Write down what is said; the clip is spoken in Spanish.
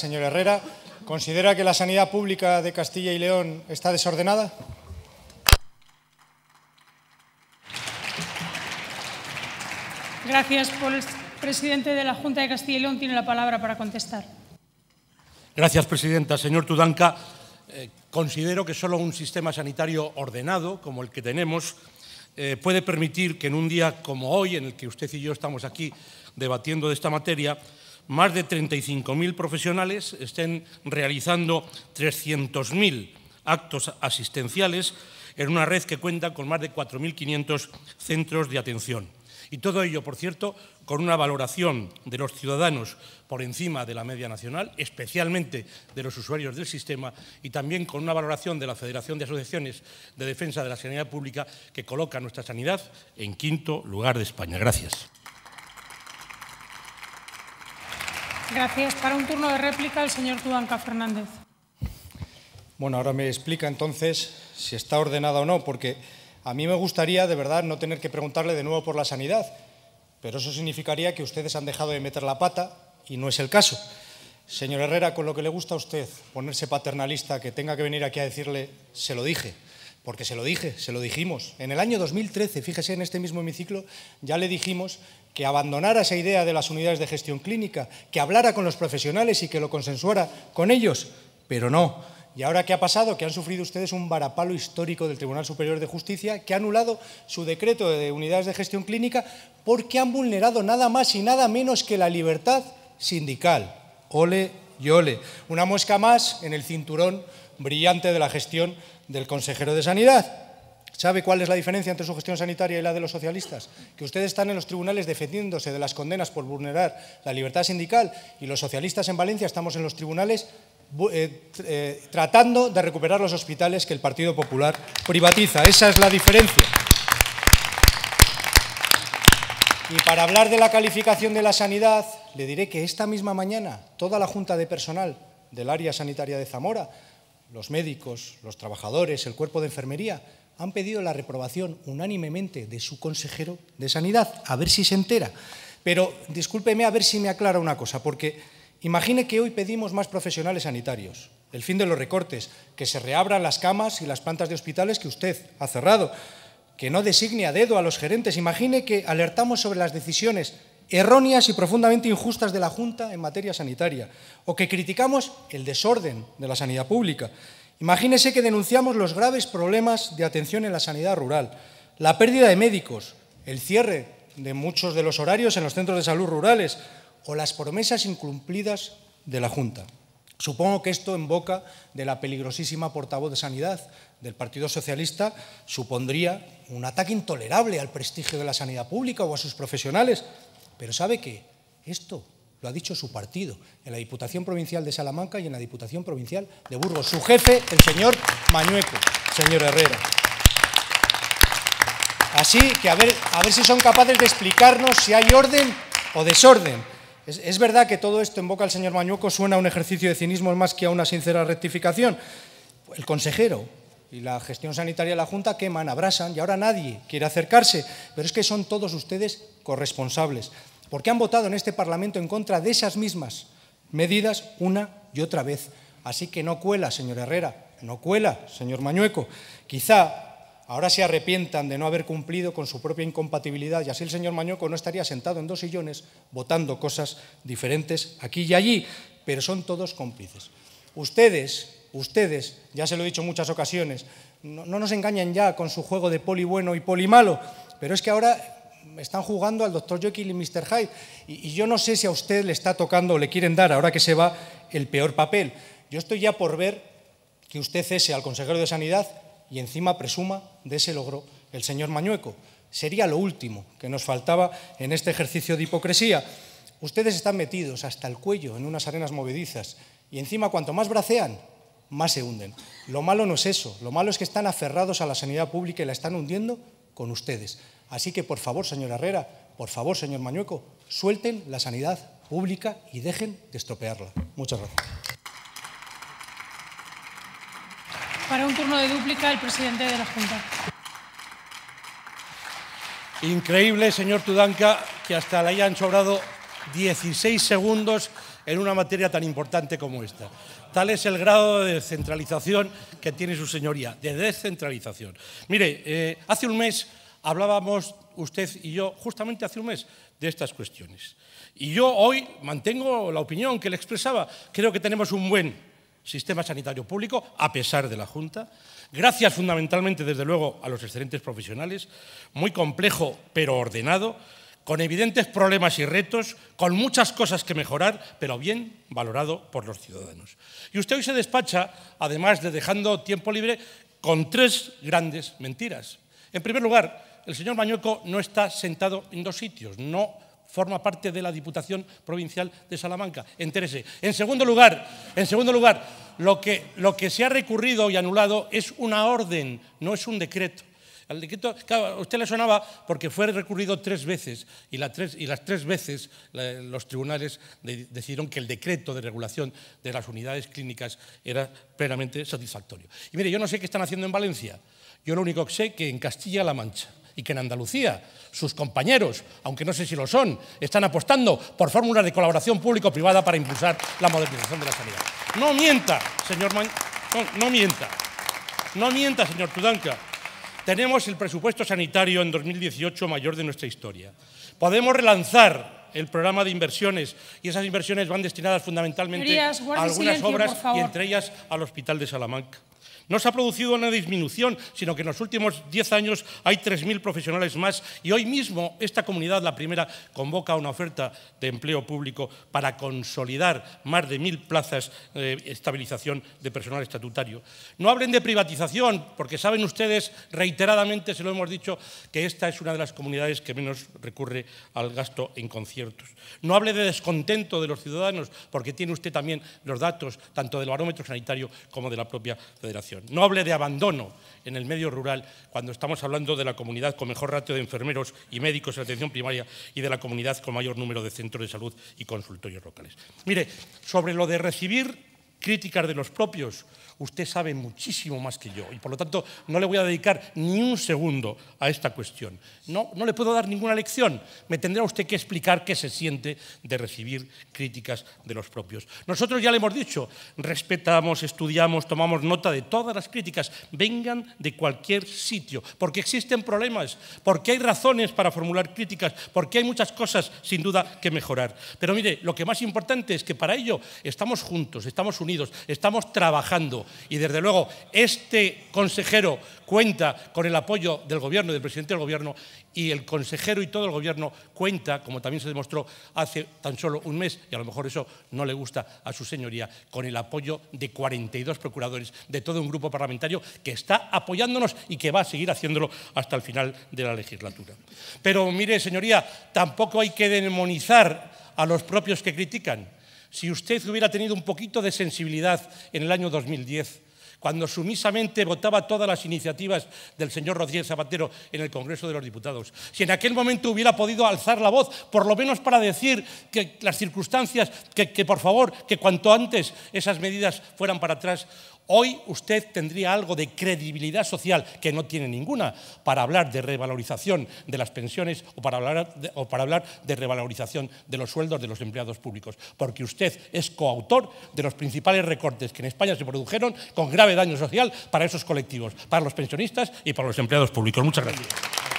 Señor Herrera, ¿considera que la sanidad pública de Castilla y León está desordenada? Gracias, presidente de la Junta de Castilla y León tiene la palabra para contestar. Gracias, presidenta. Señor Tudanca, eh, considero que solo un sistema sanitario ordenado, como el que tenemos, eh, puede permitir que en un día como hoy, en el que usted y yo estamos aquí debatiendo de esta materia, más de 35.000 profesionales estén realizando 300.000 actos asistenciales en una red que cuenta con más de 4.500 centros de atención. Y todo ello, por cierto, con una valoración de los ciudadanos por encima de la media nacional, especialmente de los usuarios del sistema, y también con una valoración de la Federación de Asociaciones de Defensa de la Sanidad Pública, que coloca nuestra sanidad en quinto lugar de España. Gracias. Gracias. Para un turno de réplica, el señor Tudanca Fernández. Bueno, ahora me explica entonces si está ordenada o no, porque a mí me gustaría de verdad no tener que preguntarle de nuevo por la sanidad, pero eso significaría que ustedes han dejado de meter la pata y no es el caso. Señor Herrera, con lo que le gusta a usted ponerse paternalista, que tenga que venir aquí a decirle, se lo dije. Porque se lo dije, se lo dijimos. En el año 2013, fíjese, en este mismo hemiciclo, ya le dijimos que abandonara esa idea de las unidades de gestión clínica, que hablara con los profesionales y que lo consensuara con ellos, pero no. ¿Y ahora qué ha pasado? Que han sufrido ustedes un varapalo histórico del Tribunal Superior de Justicia que ha anulado su decreto de unidades de gestión clínica porque han vulnerado nada más y nada menos que la libertad sindical. Ole y ole. Una mosca más en el cinturón brillante de la gestión del consejero de Sanidad. ¿Sabe cuál es la diferencia entre su gestión sanitaria y la de los socialistas? Que ustedes están en los tribunales defendiéndose de las condenas por vulnerar la libertad sindical y los socialistas en Valencia estamos en los tribunales eh, eh, tratando de recuperar los hospitales que el Partido Popular privatiza. Esa es la diferencia. Y para hablar de la calificación de la sanidad, le diré que esta misma mañana toda la Junta de Personal del área sanitaria de Zamora los médicos, los trabajadores, el cuerpo de enfermería, han pedido la reprobación unánimemente de su consejero de Sanidad, a ver si se entera. Pero discúlpeme a ver si me aclara una cosa, porque imagine que hoy pedimos más profesionales sanitarios, el fin de los recortes, que se reabran las camas y las plantas de hospitales que usted ha cerrado, que no designe a dedo a los gerentes. Imagine que alertamos sobre las decisiones erróneas y profundamente injustas de la Junta en materia sanitaria, o que criticamos el desorden de la sanidad pública. Imagínese que denunciamos los graves problemas de atención en la sanidad rural, la pérdida de médicos, el cierre de muchos de los horarios en los centros de salud rurales o las promesas incumplidas de la Junta. Supongo que esto en boca de la peligrosísima portavoz de Sanidad del Partido Socialista supondría un ataque intolerable al prestigio de la sanidad pública o a sus profesionales, pero ¿sabe qué? Esto lo ha dicho su partido, en la Diputación Provincial de Salamanca y en la Diputación Provincial de Burgos. Su jefe, el señor Mañueco, señor Herrera. Así que a ver, a ver si son capaces de explicarnos si hay orden o desorden. Es, es verdad que todo esto en boca del señor Mañueco suena a un ejercicio de cinismo más que a una sincera rectificación. El consejero, y la gestión sanitaria de la Junta queman, abrasan y ahora nadie quiere acercarse. Pero es que son todos ustedes corresponsables porque han votado en este Parlamento en contra de esas mismas medidas una y otra vez. Así que no cuela, señor Herrera, no cuela, señor Mañueco. Quizá ahora se arrepientan de no haber cumplido con su propia incompatibilidad y así el señor Mañueco no estaría sentado en dos sillones votando cosas diferentes aquí y allí, pero son todos cómplices. Ustedes, ustedes, ya se lo he dicho en muchas ocasiones, no, nos engañan ya con su juego de poli bueno y poli malo, pero es que ahora están jugando al doctor Jekyll y Mr. Hyde. Y, yo no sé si a usted le está tocando o le quieren dar, ahora que se va, el peor papel. Yo estoy ya por ver que usted cese al consejero de Sanidad y encima presuma de ese logro el señor Mañueco. Sería lo último que nos faltaba en este ejercicio de hipocresía. Ustedes están metidos hasta el cuello en unas arenas movedizas y encima cuanto más bracean, más se hunden. Lo malo no es eso, lo malo es que están aferrados a la sanidad pública y la están hundiendo con ustedes. Así que, por favor, señor Herrera, por favor, señor Mañueco, suelten la sanidad pública y dejen de estropearla. Muchas gracias. Para un turno de dúplica, el presidente de la Junta. Increíble, señor Tudanca, que hasta la hayan sobrado 16 segundos en una materia tan importante como esta. Tal es el grado de descentralización que tiene su señoría, de descentralización. Mire, eh, hace un mes hablábamos usted y yo, justamente hace un mes, de estas cuestiones. Y yo hoy mantengo la opinión que le expresaba. Creo que tenemos un buen sistema sanitario público, a pesar de la Junta. Gracias fundamentalmente, desde luego, a los excelentes profesionales. Muy complejo, pero ordenado con evidentes problemas y retos, con muchas cosas que mejorar, pero bien valorado por los ciudadanos. Y usted hoy se despacha, además de dejando tiempo libre, con tres grandes mentiras. En primer lugar, el señor Mañueco no está sentado en dos sitios, no forma parte de la Diputación Provincial de Salamanca. Entérese. En segundo lugar, en segundo lugar lo, que, lo que se ha recurrido y anulado es una orden, no es un decreto. Al decreto, usted le sonaba porque fue recurrido tres veces y, las tres veces los tribunales decidieron que el decreto de regulación de las unidades clínicas era plenamente satisfactorio. Y mire, yo no sé qué están haciendo en Valencia. Yo lo único que sé es que en Castilla-La Mancha y que en Andalucía sus compañeros, aunque no sé si lo son, están apostando por fórmulas de colaboración público-privada para impulsar la modernización de la sanidad. No mienta, señor Man no, no mienta. No mienta, señor Tudanca. Tenemos el presupuesto sanitario en 2018 mayor de nuestra historia. Podemos relanzar el programa de inversiones y esas inversiones van destinadas fundamentalmente a algunas obras y entre ellas al Hospital de Salamanca. No se ha producido una disminución, sino que en los últimos 10 años hay 3.000 profesionales más y hoy mismo esta comunidad, la primera, convoca una oferta de empleo público para consolidar más de 1.000 plazas de estabilización de personal estatutario. No hablen de privatización, porque saben ustedes, reiteradamente se lo hemos dicho, que esta es una de las comunidades que menos recurre al gasto en conciertos. No hable de descontento de los ciudadanos, porque tiene usted también los datos tanto del barómetro sanitario como de la propia federación. No hable de abandono en el medio rural cuando estamos hablando de la comunidad con mejor ratio de enfermeros y médicos en atención primaria y de la comunidad con mayor número de centros de salud y consultorios locales. Mire, sobre lo de recibir críticas de los propios. Usted sabe muchísimo más que yo y por lo tanto no le voy a dedicar ni un segundo a esta cuestión. No, no le puedo dar ninguna lección. Me tendrá usted que explicar qué se siente de recibir críticas de los propios. Nosotros ya le hemos dicho, respetamos, estudiamos, tomamos nota de todas las críticas, vengan de cualquier sitio, porque existen problemas, porque hay razones para formular críticas, porque hay muchas cosas sin duda que mejorar. Pero mire, lo que más importante es que para ello estamos juntos, estamos unidos Estamos trabajando y desde luego este consejero cuenta con el apoyo del gobierno, del presidente del gobierno y el consejero y todo el gobierno cuenta, como también se demostró hace tan solo un mes, y a lo mejor eso no le gusta a su señoría, con el apoyo de 42 procuradores de todo un grupo parlamentario que está apoyándonos y que va a seguir haciéndolo hasta el final de la legislatura. Pero mire, señoría, tampoco hay que demonizar a los propios que critican si usted hubiera tenido un poquito de sensibilidad en el año 2010, cuando sumisamente votaba todas las iniciativas del señor Rodríguez Zapatero en el Congreso de los Diputados. Si en aquel momento hubiera podido alzar la voz, por lo menos para decir que las circunstancias, que, que por favor, que cuanto antes esas medidas fueran para atrás, Hoy usted tendría algo de credibilidad social, que no tiene ninguna, para hablar de revalorización de las pensiones o para hablar de, o para hablar de revalorización de los sueldos de los empleados públicos, porque usted es coautor de los principales recortes que en España se produjeron con grave daño social para esos colectivos, para los pensionistas y para los empleados públicos. Muchas gracias.